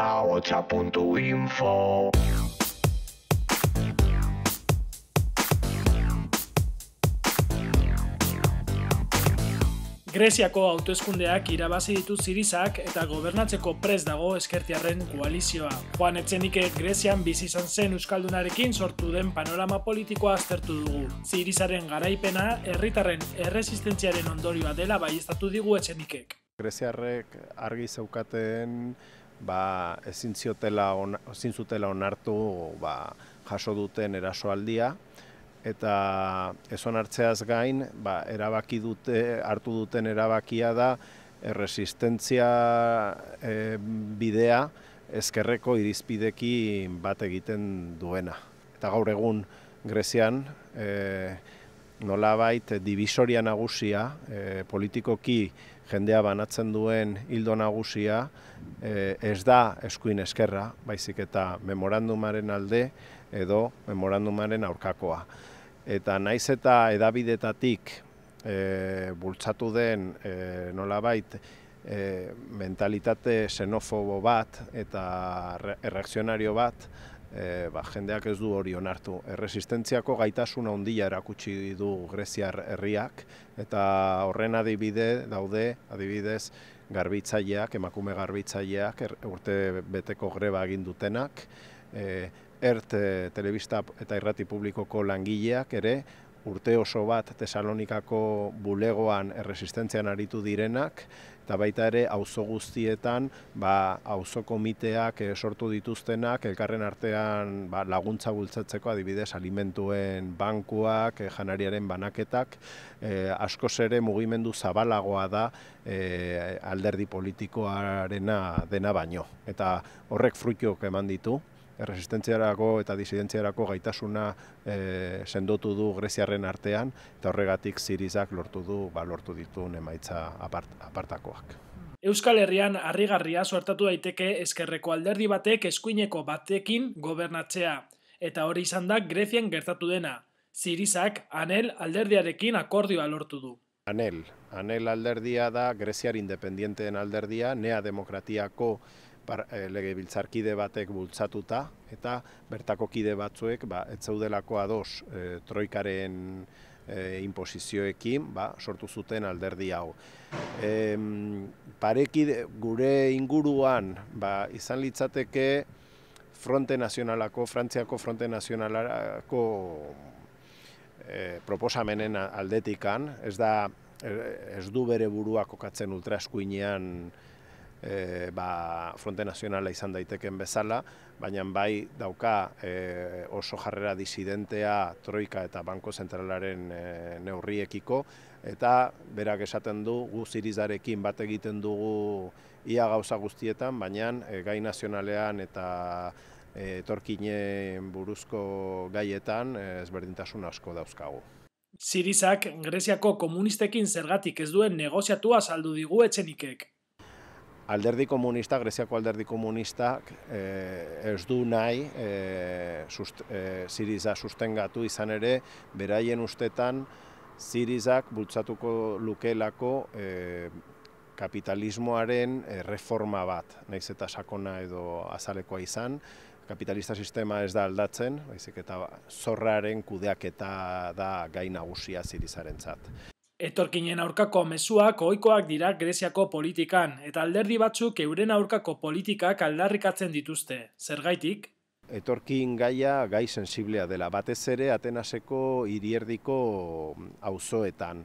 www.ahotsa.info Greziako autoeskundeak irabazi ditu zirizak eta gobernatzeko prez dago eskertiarren koalizioa. Joan etzenike Grezian bizi izan zen Euskaldunarekin sortu den panorama politikoa aztertu dugu. Zirizaren garaipena herritarren erresistentziaren ondorioa dela bai estatu digu etzenikek. Greziarrek argi zeukaten ba, ezin, ziotela on, ezin zutela onartu ba, jaso duten erasoaldia, eta ezon hartzeaz gain, ba, erabaki dute, hartu duten erabakia da, erresistentzia eh, bidea ezkerreko irizpideki bat egiten duena. Eta gaur egun Grezian, eh, nolabait divisoria nagusia, eh, politikoki jendea banatzen duen hildo nagusia, e, ez da eskuin eskerra, baizik eta memorandumaren alde edo memorandumaren aurkakoa. Eta naiz eta edabidetatik eh, bultzatu den e, nolabait mentalitate xenofobo bat eta reakzionario bat, e, ba, jendeak ez du hori onartu. Erresistentziako gaitasuna ondila erakutsi du Greziar herriak, eta horren adibide daude, adibidez, garbitzaileak, emakume garbitzaileak, er, urte beteko greba egin dutenak, e, ert e, telebista eta irrati publikoko langileak ere, urte oso bat Tesalonikako bulegoan erresistentzian aritu direnak, eta baita ere auzo guztietan ba auzo komiteak e, sortu dituztenak elkarren artean ba, laguntza bultzatzeko adibidez alimentuen bankuak eh, janariaren banaketak e, askoz ere mugimendu zabalagoa da alderdi politikoarena dena baino eta horrek fruituak eman ditu erresistentziarako eta disidentziarako gaitasuna e, sendotu du Greziarren artean eta horregatik Sirizak lortu du ba lortu ditu emaitza apartakoak. Euskal Herrian harrigarria sortatu daiteke eskerreko alderdi batek eskuineko batekin gobernatzea eta hori izan da Grezian gertatu dena. Sirizak Anel alderdiarekin akordioa lortu du. Anel, Anel alderdia da Greziar independienteen alderdia, nea demokratiako Eh, lege biltzarkide batek bultzatuta, eta bertako kide batzuek, ba, etzeudelako ados e, troikaren e, eh, imposizioekin, ba, sortu zuten alderdi hau. E, pareki gure inguruan, ba, izan litzateke fronte nazionalako, frantziako fronte nazionalako e, proposamenen aldetikan, ez da, ez du bere burua kokatzen ultraskuinean e, ba, fronte nazionala izan daiteken bezala, baina bai dauka e, oso jarrera disidentea Troika eta Banko Zentralaren e, neurriekiko, eta berak esaten du gu zirizarekin bat egiten dugu ia gauza guztietan, baina gai nazionalean eta etorkinen buruzko gaietan ezberdintasun asko dauzkagu. Sirizak Greziako komunistekin zergatik ez duen negoziatua saldu digu etxenikek alderdi komunista, greziako alderdi komunista eh, ez du nahi eh, sust, eh, Siriza sustengatu izan ere, beraien ustetan Sirizak bultzatuko lukelako eh, kapitalismoaren eh, reforma bat, naiz eta sakona edo azalekoa izan, kapitalista sistema ez da aldatzen, baizik eta zorraren kudeaketa da gai nagusia zirizaren Etorkinen aurkako mezuak ohikoak dira Greziako politikan eta alderdi batzuk euren aurkako politikak aldarrikatzen dituzte. Zergaitik Etorkin gaia gai sensiblea dela batez ere Atenaseko hirierdiko auzoetan.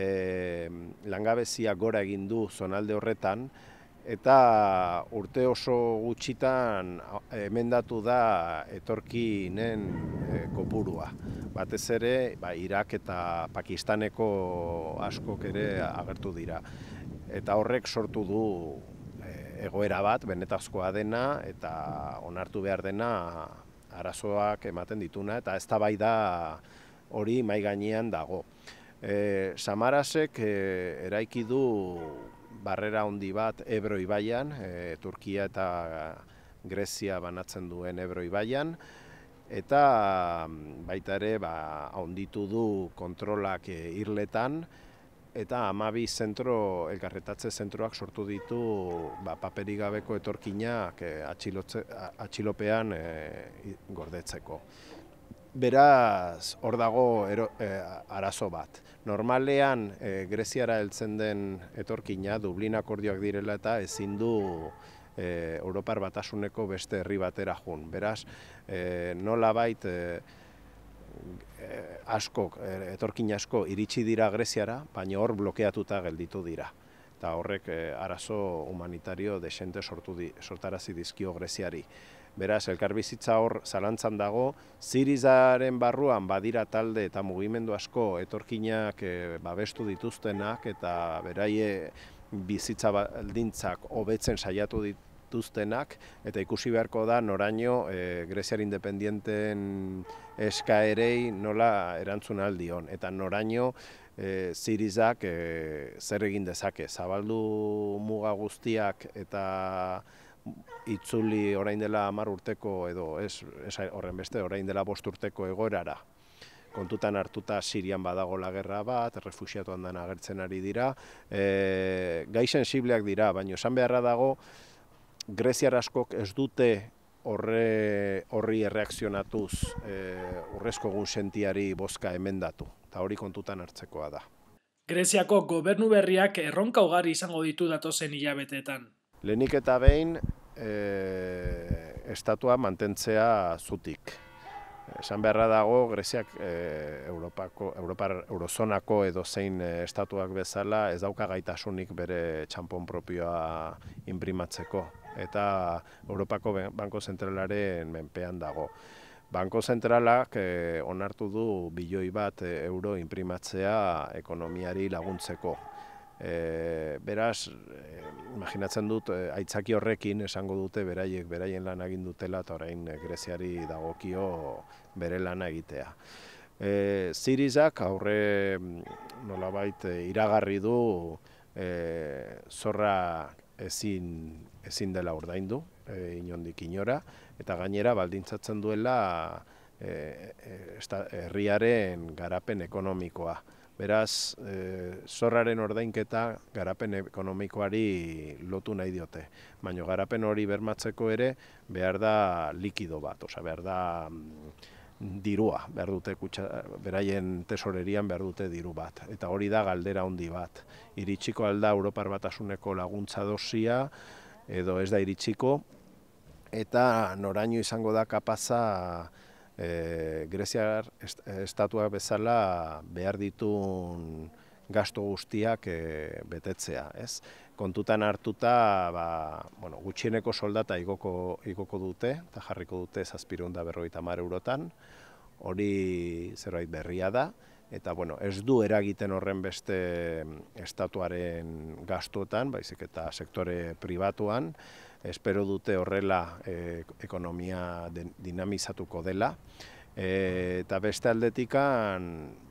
E, langabezia gora egin du zonalde horretan, eta urte oso gutxitan emendatu da etorkinen eh, kopurua. Batez ere, ba, Irak eta Pakistaneko askok ere agertu dira. Eta horrek sortu du eh, egoera bat, benetazkoa dena, eta onartu behar dena arazoak ematen dituna, eta ez da bai da hori mai gainean dago. E, Samarasek eraiki du barrera hondi bat Ebro ibaian, eh, Turkia eta Grezia banatzen duen Ebro ibaian eta mm, baita ere ba honditu du kontrolak e, irletan eta amabi zentro, elgarretatze zentroak sortu ditu ba, paperik gabeko etorkinak eh, atxilopean gordetzeko beraz hor dago eh, arazo bat. Normalean eh, Greziara heltzen den etorkina Dublin akordioak direla eta ezin du e, Europar batasuneko beste herri batera jun. Beraz, e, nola bait asko etorkin asko iritsi dira Greziara, baina hor blokeatuta gelditu dira. Eta horrek arazo humanitario desente sortu sortarazi dizkio Greziari. Beraz, elkarbizitza hor zalantzan dago, zirizaren barruan badira talde eta mugimendu asko etorkinak eh, babestu dituztenak eta beraie bizitza baldintzak hobetzen saiatu dituztenak eta ikusi beharko da noraino e, Greziar independienten eskaerei nola erantzun aldion eta noraino e, eh, zirizak zer egin dezake zabaldu muga guztiak eta itzuli orain dela hamar urteko edo ez, horren beste orain dela bost urteko egoerara. Kontutan hartuta Sirian badago la gerra bat, refusiatu handan agertzen ari dira, e, gai sensibleak dira, baina esan beharra dago Greziar ez dute horri erreakzionatuz e, urrezko sentiari boska emendatu, eta hori kontutan hartzekoa da. Greziako gobernu berriak erronka ugari izango ditu datozen hilabeteetan. Lenik eta behin, e, estatua mantentzea zutik. Esan beharra dago, Greziak e, Europako, Europa Eurozonako edo zein eh, estatuak bezala ez dauka gaitasunik bere txampon propioa inprimatzeko. Eta Europako Banko Zentralaren menpean dago. Banko Zentralak e, onartu du biloi bat euro inprimatzea ekonomiari laguntzeko. E, beraz, e, imaginatzen dut, e, aitzaki horrekin esango dute beraiek beraien lan egin dutela eta orain Greziari dagokio bere lana egitea. E, Zirizak aurre mm, nolabait e, iragarri du e, zorra ezin, ezin dela ordaindu e, inondik inora eta gainera baldintzatzen duela e, e herriaren garapen ekonomikoa. Beraz, e, zorraren ordainketa garapen ekonomikoari lotu nahi diote. Baina garapen hori bermatzeko ere behar da likido bat, osea behar da mm, dirua, behar dute kutsa, beraien tesorerian behar dute diru bat. Eta hori da galdera hondi bat. Iritsiko alda Europar batasuneko laguntza dosia, edo ez da iritsiko, eta noraino izango da kapaza, e, Greziar estatua bezala behar ditun gasto guztiak e, betetzea, ez? Kontutan hartuta, ba, bueno, gutxieneko soldata igoko, igoko dute, eta jarriko dute zazpirun da berroita mar eurotan, hori zerbait berria da, eta bueno, ez du eragiten horren beste mm, estatuaren gastuetan, baizik eta sektore pribatuan, espero dute horrela e, ekonomia den, dinamizatuko dela. E, eta beste aldetikan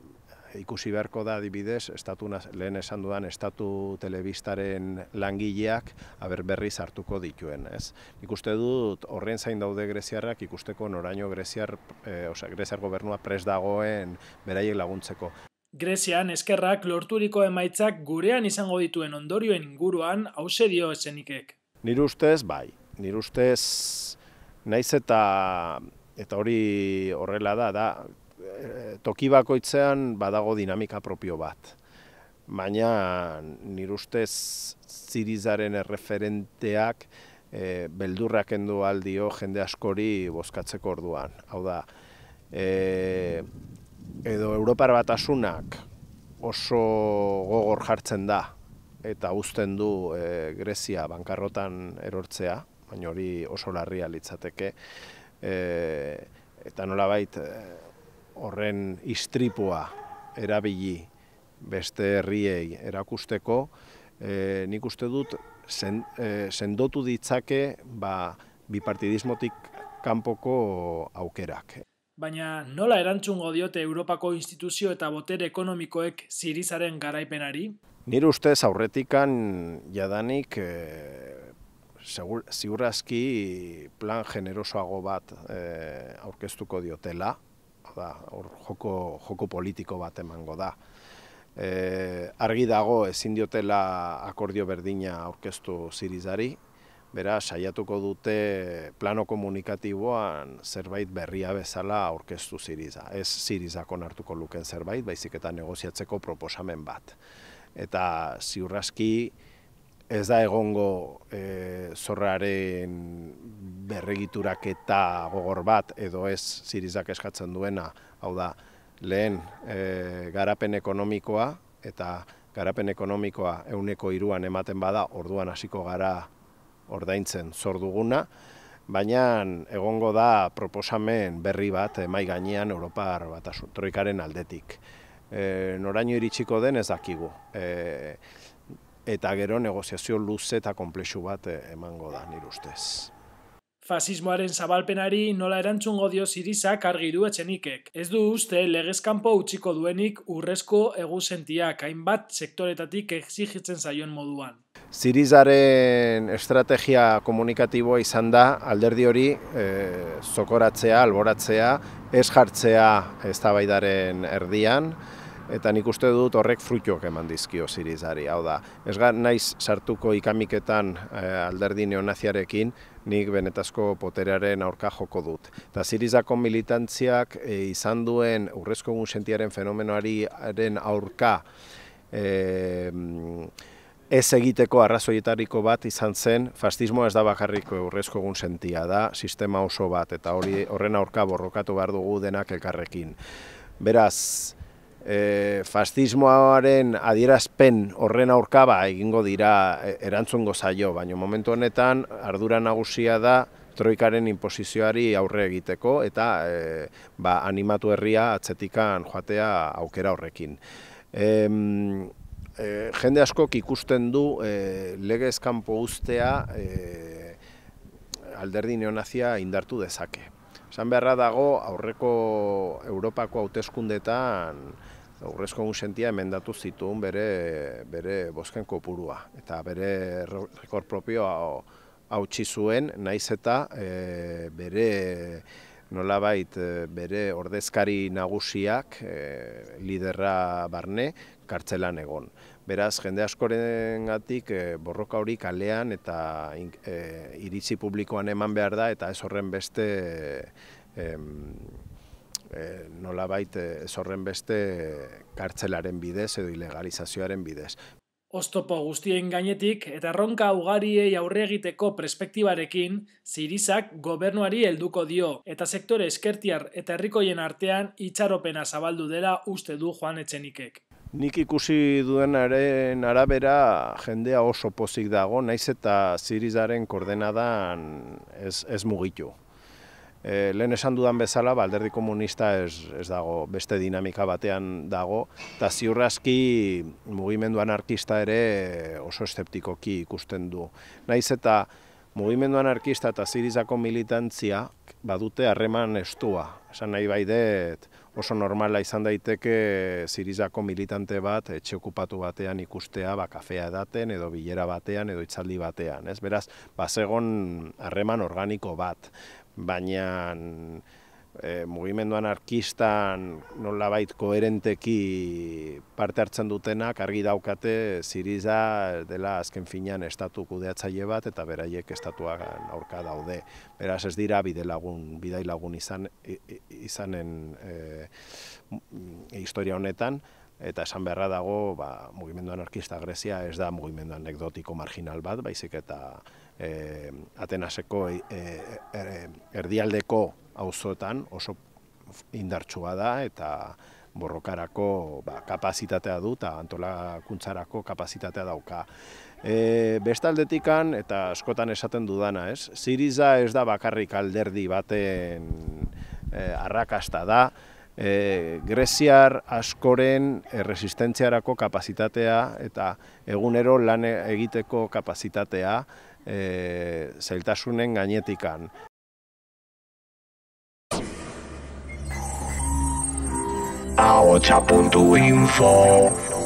ikusi beharko da adibidez, estatu, lehen esan dudan estatu telebistaren langileak aber berri hartuko dituen. Ez? Ikuste dut horren zain daude greziarrak ikusteko noraino greziar, e, eh, oza, greziar gobernua pres dagoen beraiek laguntzeko. Grezian, eskerrak lorturiko emaitzak gurean izango dituen ondorioen inguruan hause dio esenikek. Nire ustez, bai, nire ustez, naiz eta, eta hori horrela da, da, eh, toki bakoitzean badago dinamika propio bat. Baina nire ustez zirizaren erreferenteak e, beldurrak endu aldio jende askori bozkatzeko orduan. Hau da, eh, edo Europar batasunak oso gogor jartzen da eta uzten du eh, Grezia bankarrotan erortzea, baina hori oso larria litzateke. Eh, eta nola bait eh, horren istripua erabili beste herriei erakusteko, nik uste dut sendotu ditzake ba bipartidismotik kanpoko aukerak. Baina nola erantzungo diote Europako instituzio eta botere ekonomikoek zirizaren garaipenari Nire ustez aurretikan jadanik e, segur, ziurrazki plan generosoago bat e, aurkeztuko diotela, da, or, joko, joko politiko bat emango da. E, argi dago ezin diotela akordio berdina aurkeztu zirizari, bera saiatuko dute plano komunikatiboan zerbait berria bezala aurkeztu ziriza. Ez zirizakon hartuko luken zerbait, baizik eta negoziatzeko proposamen bat eta ziurraski ez da egongo e, zorraren berregiturak eta gogor bat edo ez zirizak eskatzen duena, hau da, lehen eh, garapen ekonomikoa eta garapen ekonomikoa euneko iruan ematen bada orduan hasiko gara ordaintzen zor duguna, baina egongo da proposamen berri bat eh, mai gainean Europar bat troikaren aldetik e, noraino iritsiko den ez dakigu. E, eta gero negoziazio luze eta komplexu bat eh, emango da, nire ustez. Fasismoaren zabalpenari nola erantzungo dio zirizak argi du Ez du uste legezkanpo utziko duenik urrezko egusentiak hainbat sektoretatik exigitzen zaion moduan. Zirizaren estrategia komunikatiboa izan da alderdi hori eh, zokoratzea, alboratzea, ez jartzea eztabaidaren erdian, eta nik uste dut horrek frutuok eman dizkio zirizari, hau da. Ez gara naiz sartuko ikamiketan alderdine eh, alderdi neonaziarekin, nik benetasko poterearen aurka joko dut. Eta zirizako militantziak e, izan duen urrezko egun sentiaren fenomenoaren aurka e, ez egiteko arrazoietariko bat izan zen, fastismoa ez da bakarriko urrezko egun sentia da, sistema oso bat, eta hori horren aurka borrokatu behar dugu denak elkarrekin. Beraz, e, fascismoaren adierazpen horren aurkaba egingo dira e, erantzungo zaio, baina momentu honetan ardura nagusia da troikaren inposizioari aurre egiteko eta e, ba, animatu herria atzetikan joatea aukera horrekin. E, e, jende askok ikusten du e, legez ustea e, alderdi neonazia indartu dezake. Esan beharra dago aurreko Europako hauteskundetan aurrezko gusentia emendatu zituen bere, bere bosken kopurua. Eta bere rekor propio hau zuen naiz eta e, bere nolabait e, bere ordezkari nagusiak e, liderra barne kartzelan egon. Beraz, jende askoren gatik, e, borroka hori kalean eta e, iritsi publikoan eman behar da eta ez horren beste e, nolabait eh, ez beste kartzelaren bidez edo ilegalizazioaren bidez. Oztopo guztien gainetik eta ronka ugariei aurre egiteko perspektibarekin, Zirizak gobernuari helduko dio eta sektore eskertiar eta herrikoien artean itxaropena zabaldu dela uste du joan etxenikek. Nik ikusi duenaren arabera jendea oso pozik dago, naiz eta zirizaren koordenadan ez, ez mugitu. Eh, lehen esan dudan bezala, ba, alderdi komunista ez dago, beste dinamika batean dago, eta ziurrazki mugimenduan anarkista ere eh, oso esteptikoki ikusten du. Naiz eta mugimendu anarkista eta zirizako militantzia badute harreman estua. Esan nahi bai oso normala izan daiteke zirizako militante bat etxe okupatu batean ikustea, ba kafea edaten edo bilera batean edo itzaldi batean. Ez Beraz, bazegon harreman organiko bat baina e, mugimenduan arkistan nolabait koherenteki parte hartzen dutenak argi daukate Siriza dela azken finean estatu kudeatzaile bat eta beraiek estatuan aurka daude. Beraz ez dira bide lagun, izan izanen e, historia honetan eta esan beharra dago ba, mugimendu anarkista Grezia ez da mugimendu anekdotiko marginal bat, baizik eta e, Atenaseko e, erdialdeko auzotan oso indartsua da eta borrokarako ba, kapazitatea du eta antolakuntzarako kapazitatea dauka. E, bestaldetikan, eta askotan esaten dudana, ez? Siriza ez da bakarrik alderdi baten arrakasta da, e, Greziar askoren erresistentziarako kapazitatea eta egunero lan egiteko kapazitatea, e, zailtasunen gainetikan. Aotxa.info